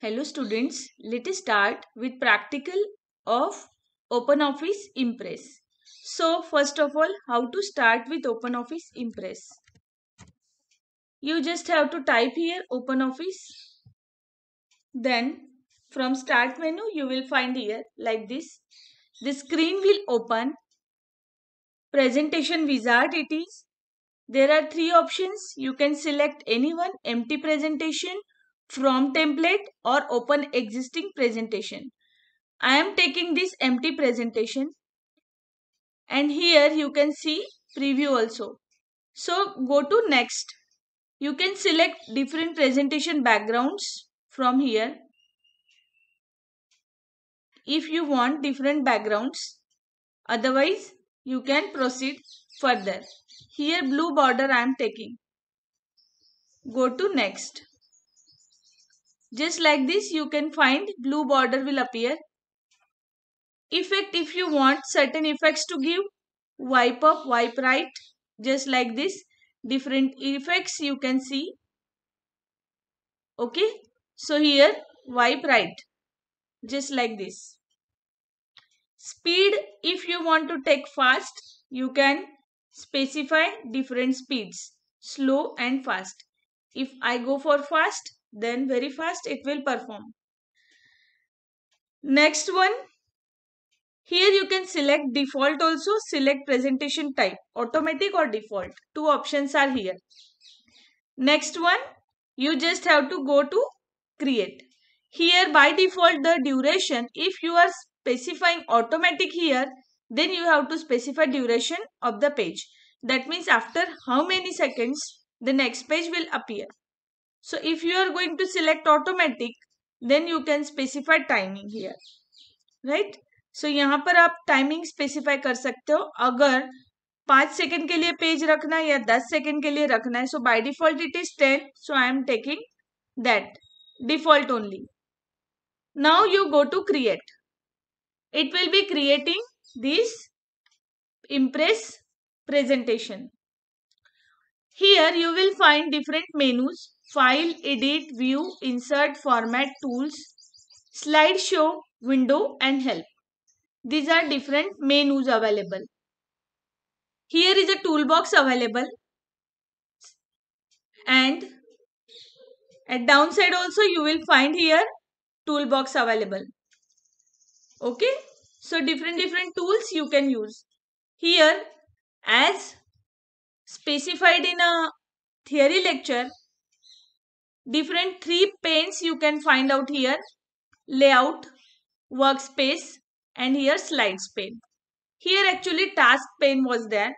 Hello students, let us start with practical of OpenOffice Impress. So first of all, how to start with OpenOffice Impress. You just have to type here OpenOffice. Then from start menu, you will find here like this. The screen will open. Presentation wizard it is. There are three options. You can select anyone, empty presentation, from template or open existing presentation. I am taking this empty presentation and here you can see preview also. So go to next. You can select different presentation backgrounds from here. If you want different backgrounds, otherwise you can proceed further. Here blue border I am taking. Go to next. Just like this you can find blue border will appear. Effect if you want certain effects to give wipe up wipe right just like this different effects you can see. Okay so here wipe right just like this. Speed if you want to take fast you can specify different speeds slow and fast. If I go for fast then very fast it will perform. Next one, here you can select default also, select presentation type, automatic or default. Two options are here. Next one, you just have to go to create. Here by default the duration, if you are specifying automatic here, then you have to specify duration of the page. That means after how many seconds the next page will appear. So if you are going to select automatic, then you can specify timing here. Right? So यहाँ पर आप timing specify कर सकते हो अगर पाँच second के लिए पेज रखना है या दस सेकेंड के लिए रखना है So, I am taking that default only. now you go to create it will be creating this impress presentation here you will find different menus File Edit View Insert Format Tools, Slideshow, Window and Help. These are different menus available. Here is a toolbox available and at downside also you will find here toolbox available. Okay. So different different tools you can use. Here as specified in a theory lecture different three panes you can find out here layout workspace and here slides pane here actually task pane was there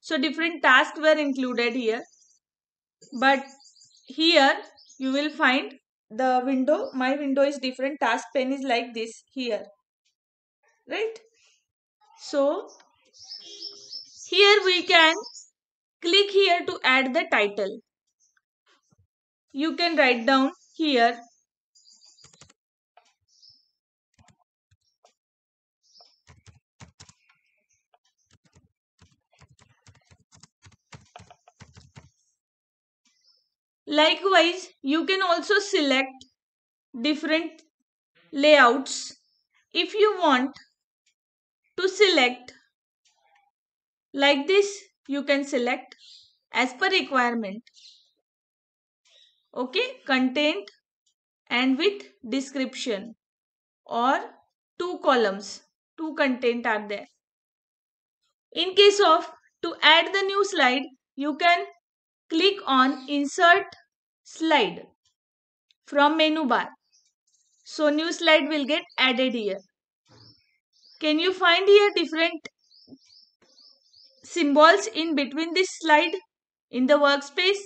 so different tasks were included here but here you will find the window my window is different task pane is like this here right so here we can click here to add the title you can write down here Likewise, you can also select different layouts. If you want to select like this, you can select as per requirement okay content and with description or two columns two content are there in case of to add the new slide you can click on insert slide from menu bar so new slide will get added here can you find here different symbols in between this slide in the workspace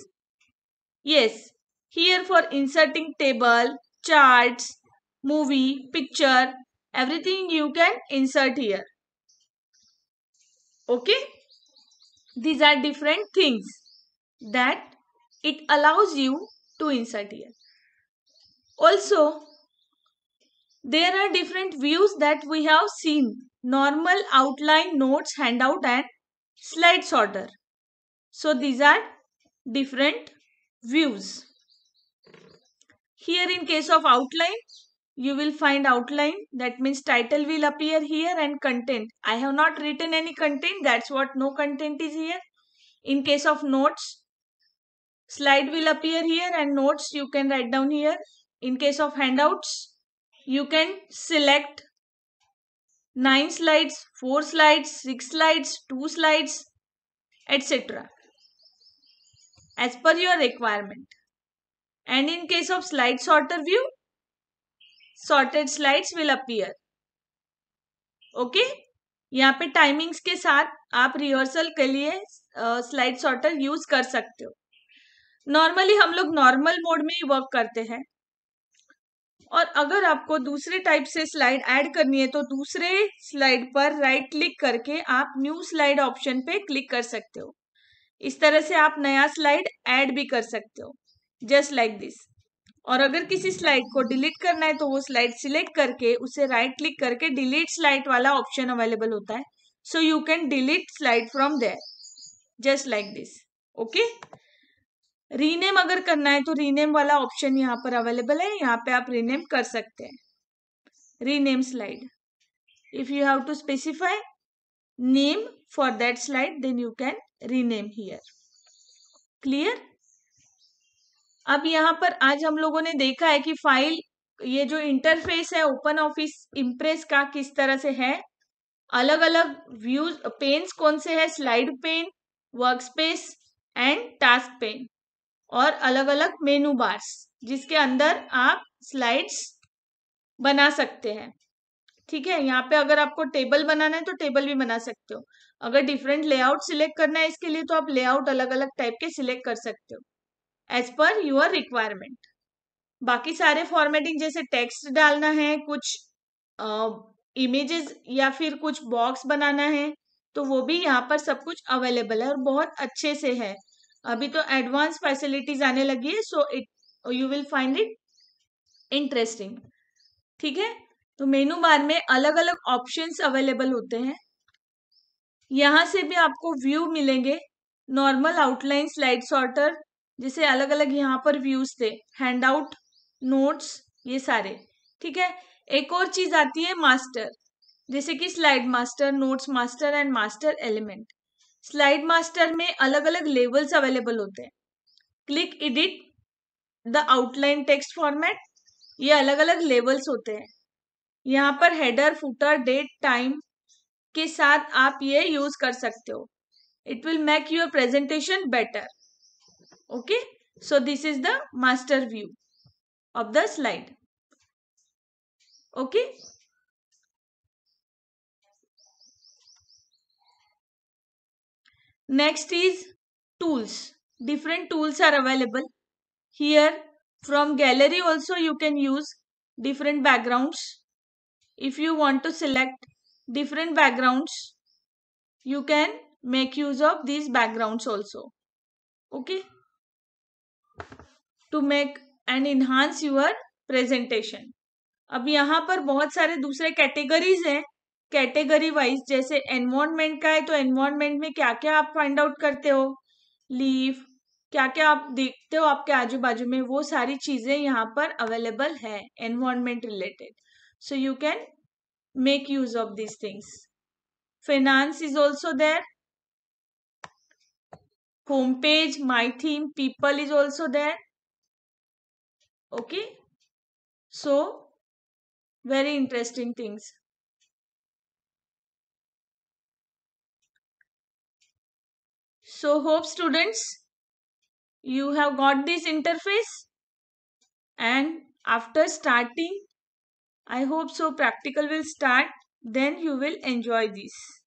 yes here for inserting table, charts, movie, picture, everything you can insert here. Okay. These are different things that it allows you to insert here. Also, there are different views that we have seen. Normal, outline, notes, handout and slide sorter. So, these are different views. Here in case of outline, you will find outline. That means title will appear here and content. I have not written any content. That's what no content is here. In case of notes, slide will appear here and notes you can write down here. In case of handouts, you can select 9 slides, 4 slides, 6 slides, 2 slides, etc. as per your requirement. And in case of slide sorter view, sorted slides will appear. Okay okay? यहाँ पे timings के साथ आप rehearsal के लिए slide sorter use कर सकते हो नॉर्मली हम लोग नॉर्मल मोड में ही वर्क करते हैं और अगर आपको दूसरे टाइप से स्लाइड ऐड करनी है तो दूसरे स्लाइड पर राइट क्लिक करके आप न्यू स्लाइड ऑप्शन पे क्लिक कर सकते हो इस तरह से आप नया स्लाइड ऐड भी कर सकते हो जस्ट लाइक दिस और अगर किसी स्लाइड को डिलीट करना है तो वो स्लाइड सिलेक्ट करके उसे राइट right क्लिक करके डिलीट स्लाइड वाला ऑप्शन अवेलेबल होता है so you can delete slide from there just like this okay rename अगर करना है तो रीनेम वाला ऑप्शन यहाँ पर अवेलेबल है यहाँ पे आप रीनेम कर सकते हैं rename slide if you have to specify name for that slide then you can rename here clear अब यहाँ पर आज हम लोगों ने देखा है कि फाइल ये जो इंटरफेस है ओपन ऑफिस इम्प्रेस का किस तरह से है अलग अलग व्यूज पेन्स कौन से है slide pane work space and task pane और अलग अलग मेनू बार्स जिसके अंदर आप स्लाइड्स बना सकते हैं ठीक है यहाँ पे अगर आपको टेबल बनाना है तो टेबल भी बना सकते हो अगर डिफरेंट लेआउट सिलेक्ट करना है इसके लिए तो आप लेआउट अलग अलग टाइप के सिलेक्ट कर सकते हो एज पर योर रिक्वायरमेंट बाकी सारे फॉर्मेटिंग जैसे टेक्स्ट डालना है कुछ इमेजेस या फिर कुछ बॉक्स बनाना है तो वो भी यहाँ पर सब कुछ अवेलेबल है और बहुत अच्छे से है अभी तो एडवांस फैसिलिटीज आने लगी है so it you will find it interesting ठीक है तो मेनू बार में अलग अलग ऑप्शंस अवेलेबल होते हैं यहां से भी आपको व्यू मिलेंगे नॉर्मल आउटलाइन स्लाइड सॉर्टर जैसे अलग अलग यहाँ पर व्यूज थे हैंड आउट नोट्स ये सारे ठीक है एक और चीज आती है मास्टर जैसे कि slide master notes master and master element slide master में अलग अलग लेवल्स अवेलेबल होते हैं click edit the outline text format ये अलग अलग लेवल्स होते हैं यहाँ पर हेडर फुटर डेट टाइम के साथ आप ये यूज कर सकते हो it will make your presentation better Okay. So this is the master view of the slide. Okay. Next is tools. Different tools are available. Here from gallery also you can use different backgrounds. If you want to select different backgrounds, you can make use of these backgrounds also. Okay. To make and enhance your presentation अब यहाँ पर बहुत सारे दूसरे categories हैं category wise जैसे environment का है तो एनवायरमेंट में क्या क्या आप फाइंड आउट करते हो लीव क्या क्या आप देखते हो आपके आजू बाजू में वो सारी चीजें यहाँ पर अवेलेबल है environment related so you can make use of these things finance is also there home page my theme people is also there okay so very interesting things so hope students you have got this interface and after starting i hope so practical will start then you will enjoy this